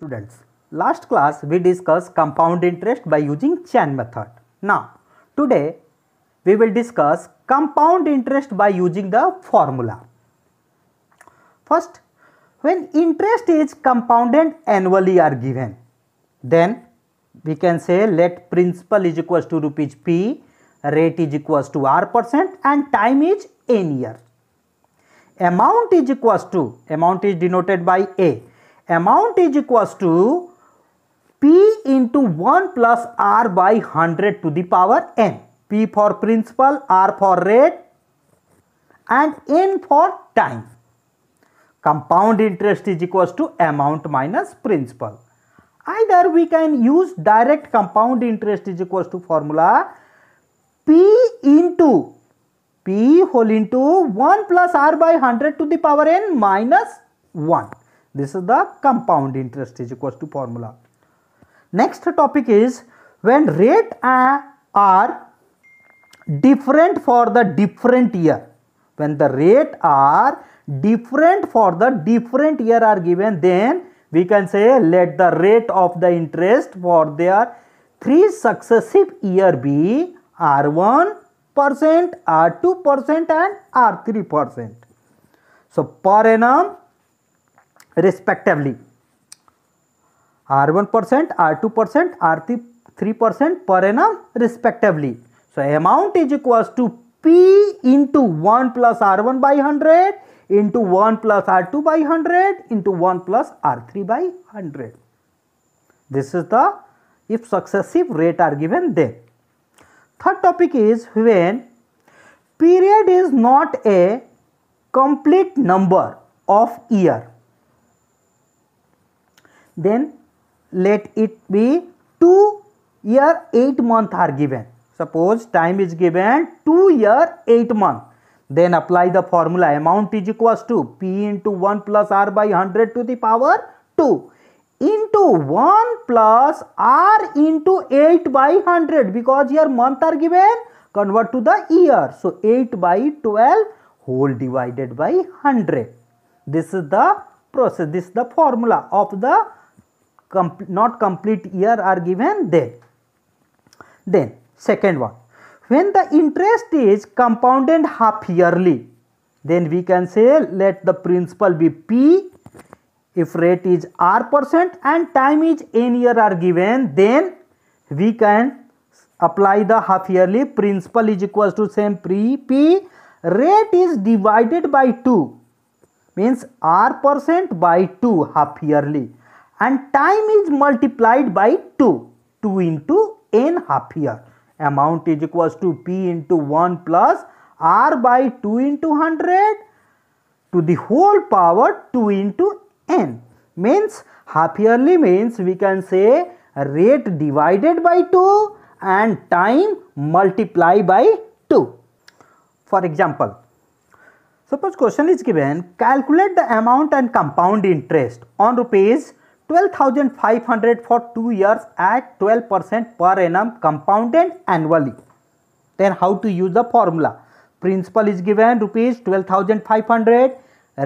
Students, last class we discussed compound interest by using chain method. Now, today we will discuss compound interest by using the formula. First, when interest is compounded annually are given, then we can say let principal is equals to rupees p, rate is equals to r percent and time is n year. Amount is equals to, amount is denoted by a amount is equals to P into 1 plus R by 100 to the power n. P for principal, R for rate and n for time. Compound interest is equals to amount minus principal. Either we can use direct compound interest is equals to formula P into P whole into 1 plus R by 100 to the power n minus 1 This is the compound interest is equals to formula. Next topic is when rate are different for the different year. When the rate are different for the different year are given then we can say let the rate of the interest for their three successive year be R1 percent, R2 percent and R3 percent. So per annum respectively r1% r2% r3% per annum respectively so amount is equals to p into 1 plus r1 by 100 into 1 plus r2 by 100 into 1 plus r3 by 100 this is the if successive rate are given then third topic is when period is not a complete number of year then let it be 2 year 8 month are given suppose time is given 2 year 8 month then apply the formula amount is equals to p into 1 plus r by 100 to the power 2 into 1 plus r into 8 by 100 because here month are given convert to the year so 8 by 12 whole divided by 100 this is the process. This is the formula of the not complete year are given then Then second one, when the interest is compounded half yearly, then we can say let the principal be P if rate is r percent and time is n year are given then we can apply the half yearly principal is equals to same pre p rate is divided by 2 means r percent by 2 half yearly and time is multiplied by 2 2 into n half year amount is equals to p into 1 plus r by 2 into 100 to the whole power 2 into n means half yearly means we can say rate divided by 2 and time multiply by 2 for example Suppose question is given, calculate the amount and compound interest on rupees 12,500 for 2 years at 12% per annum compounded annually. Then how to use the formula? Principal is given rupees 12,500,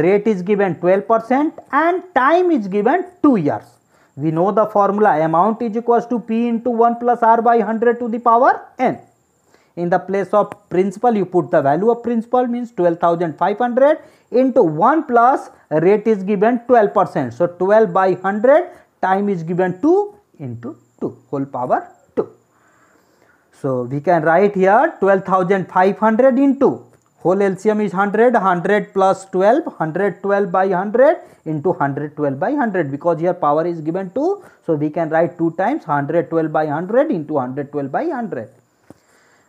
rate is given 12% and time is given 2 years. We know the formula amount is equals to P into 1 plus R by 100 to the power N in the place of principal you put the value of principal means 12500 into 1 plus rate is given 12 percent so 12 by 100 time is given 2 into 2 whole power 2 so we can write here 12500 into whole LCM is 100, 100 plus 12, 112 by 100 into 112 by 100 because here power is given 2. So, we can write 2 times 112 by 100 into 112 by 100.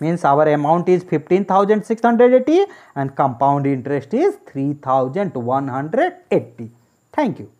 means our amount is 15680 and compound interest is 3180 thank you